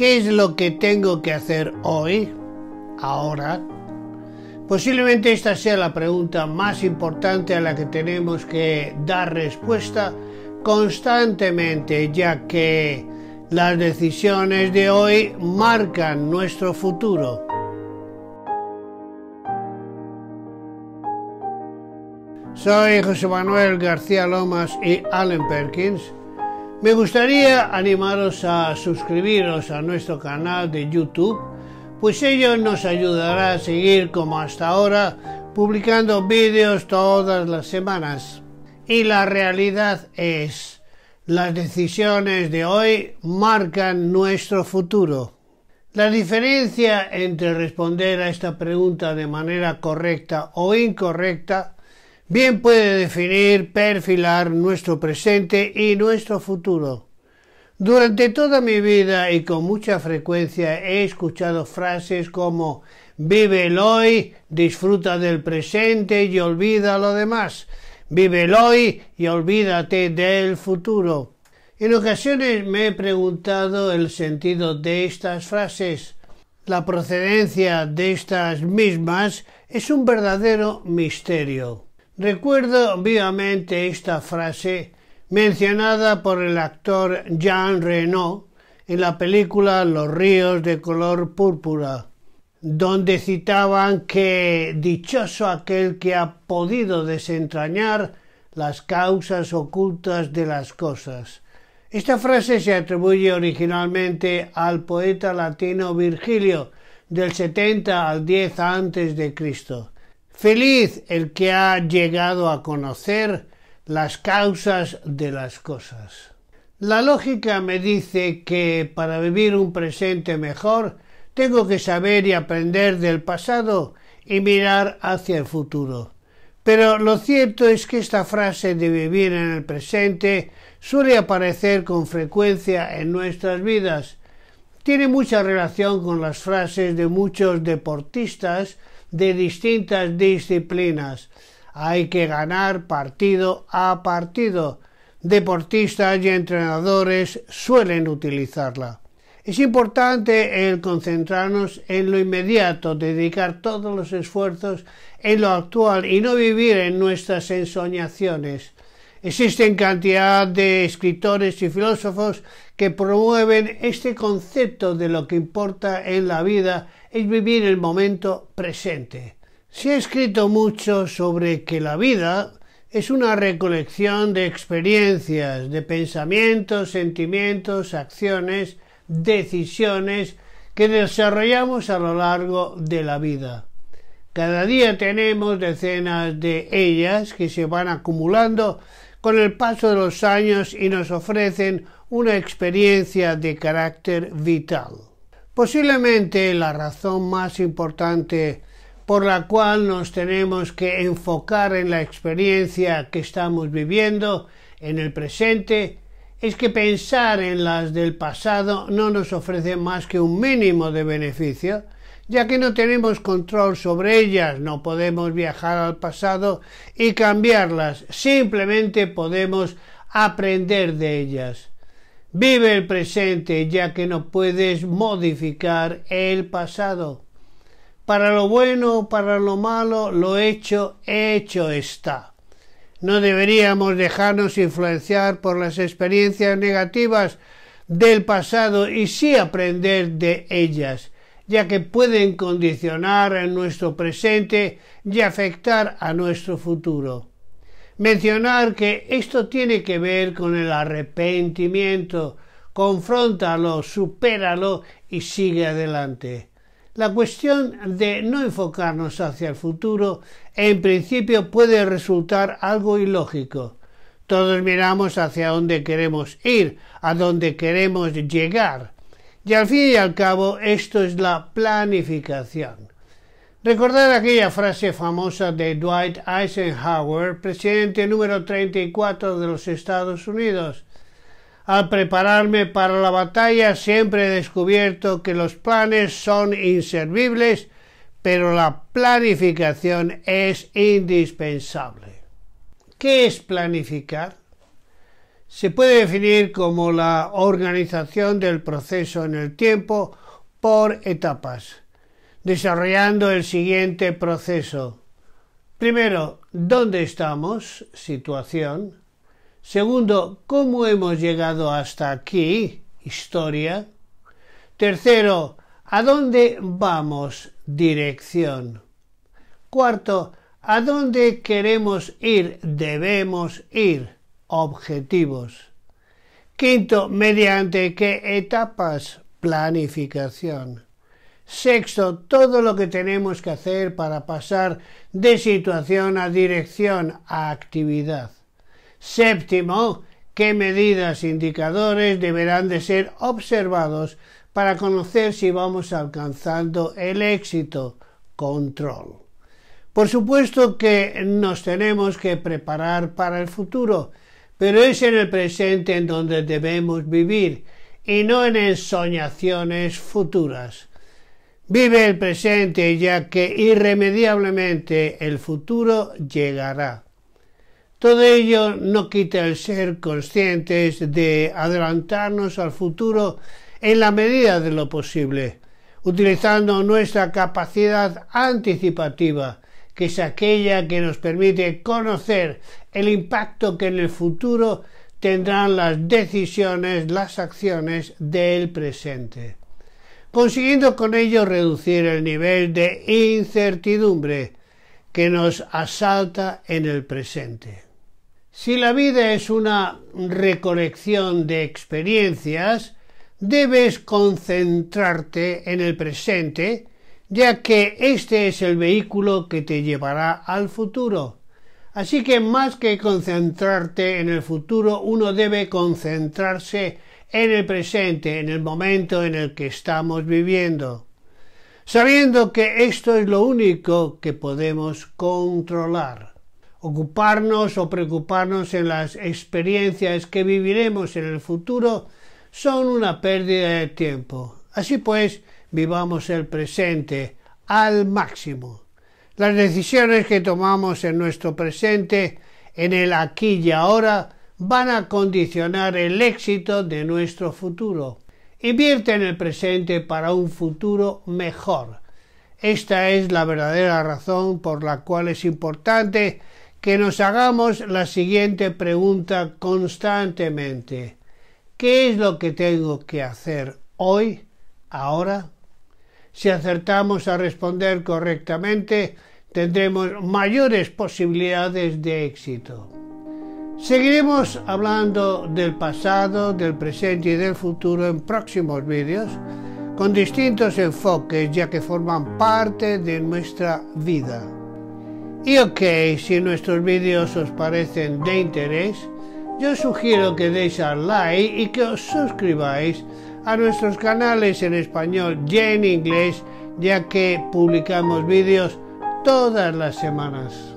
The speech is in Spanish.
¿qué es lo que tengo que hacer hoy, ahora? Posiblemente esta sea la pregunta más importante a la que tenemos que dar respuesta constantemente, ya que las decisiones de hoy marcan nuestro futuro. Soy José Manuel García Lomas y Allen Perkins me gustaría animaros a suscribiros a nuestro canal de YouTube, pues ello nos ayudará a seguir como hasta ahora publicando vídeos todas las semanas. Y la realidad es, las decisiones de hoy marcan nuestro futuro. La diferencia entre responder a esta pregunta de manera correcta o incorrecta bien puede definir, perfilar nuestro presente y nuestro futuro. Durante toda mi vida y con mucha frecuencia he escuchado frases como Vive el hoy, disfruta del presente y olvida lo demás. Vive el hoy y olvídate del futuro. En ocasiones me he preguntado el sentido de estas frases. La procedencia de estas mismas es un verdadero misterio. Recuerdo vivamente esta frase mencionada por el actor Jean Reno en la película Los ríos de color púrpura, donde citaban que dichoso aquel que ha podido desentrañar las causas ocultas de las cosas. Esta frase se atribuye originalmente al poeta latino Virgilio del 70 al 10 antes de Cristo. Feliz el que ha llegado a conocer las causas de las cosas. La lógica me dice que para vivir un presente mejor tengo que saber y aprender del pasado y mirar hacia el futuro. Pero lo cierto es que esta frase de vivir en el presente suele aparecer con frecuencia en nuestras vidas. Tiene mucha relación con las frases de muchos deportistas de distintas disciplinas. Hay que ganar partido a partido. Deportistas y entrenadores suelen utilizarla. Es importante el concentrarnos en lo inmediato, dedicar todos los esfuerzos en lo actual y no vivir en nuestras ensoñaciones. Existen cantidad de escritores y filósofos que promueven este concepto de lo que importa en la vida es vivir el momento presente. Se ha escrito mucho sobre que la vida es una recolección de experiencias, de pensamientos, sentimientos, acciones, decisiones que desarrollamos a lo largo de la vida. Cada día tenemos decenas de ellas que se van acumulando con el paso de los años y nos ofrecen una experiencia de carácter vital. Posiblemente la razón más importante por la cual nos tenemos que enfocar en la experiencia que estamos viviendo en el presente es que pensar en las del pasado no nos ofrece más que un mínimo de beneficio, ya que no tenemos control sobre ellas, no podemos viajar al pasado y cambiarlas, simplemente podemos aprender de ellas. Vive el presente ya que no puedes modificar el pasado. Para lo bueno, para lo malo, lo hecho, hecho está. No deberíamos dejarnos influenciar por las experiencias negativas del pasado y sí aprender de ellas, ya que pueden condicionar nuestro presente y afectar a nuestro futuro mencionar que esto tiene que ver con el arrepentimiento. Confróntalo, supéralo y sigue adelante. La cuestión de no enfocarnos hacia el futuro en principio puede resultar algo ilógico. Todos miramos hacia dónde queremos ir, a dónde queremos llegar. Y al fin y al cabo esto es la planificación. Recordad aquella frase famosa de Dwight Eisenhower, presidente número 34 de los Estados Unidos. Al prepararme para la batalla siempre he descubierto que los planes son inservibles, pero la planificación es indispensable. ¿Qué es planificar? Se puede definir como la organización del proceso en el tiempo por etapas desarrollando el siguiente proceso. Primero, ¿dónde estamos? Situación. Segundo, ¿cómo hemos llegado hasta aquí? Historia. Tercero, ¿a dónde vamos? Dirección. Cuarto, ¿a dónde queremos ir? Debemos ir. Objetivos. Quinto, ¿mediante qué etapas? Planificación. Sexto, todo lo que tenemos que hacer para pasar de situación a dirección, a actividad. Séptimo, qué medidas, e indicadores deberán de ser observados para conocer si vamos alcanzando el éxito, control. Por supuesto que nos tenemos que preparar para el futuro, pero es en el presente en donde debemos vivir y no en ensoñaciones futuras. Vive el presente ya que irremediablemente el futuro llegará. Todo ello no quita el ser conscientes de adelantarnos al futuro en la medida de lo posible, utilizando nuestra capacidad anticipativa, que es aquella que nos permite conocer el impacto que en el futuro tendrán las decisiones, las acciones del presente consiguiendo con ello reducir el nivel de incertidumbre que nos asalta en el presente. Si la vida es una recolección de experiencias, debes concentrarte en el presente, ya que este es el vehículo que te llevará al futuro. Así que más que concentrarte en el futuro, uno debe concentrarse en el presente, en el momento en el que estamos viviendo, sabiendo que esto es lo único que podemos controlar. Ocuparnos o preocuparnos en las experiencias que viviremos en el futuro son una pérdida de tiempo. Así pues, vivamos el presente al máximo. Las decisiones que tomamos en nuestro presente, en el aquí y ahora, van a condicionar el éxito de nuestro futuro. Invierte en el presente para un futuro mejor. Esta es la verdadera razón por la cual es importante que nos hagamos la siguiente pregunta constantemente. ¿Qué es lo que tengo que hacer hoy, ahora? Si acertamos a responder correctamente, tendremos mayores posibilidades de éxito. Seguiremos hablando del pasado, del presente y del futuro en próximos vídeos con distintos enfoques ya que forman parte de nuestra vida. Y ok, si nuestros vídeos os parecen de interés, yo sugiero que deis al like y que os suscribáis a nuestros canales en español y en inglés, ya que publicamos vídeos todas las semanas.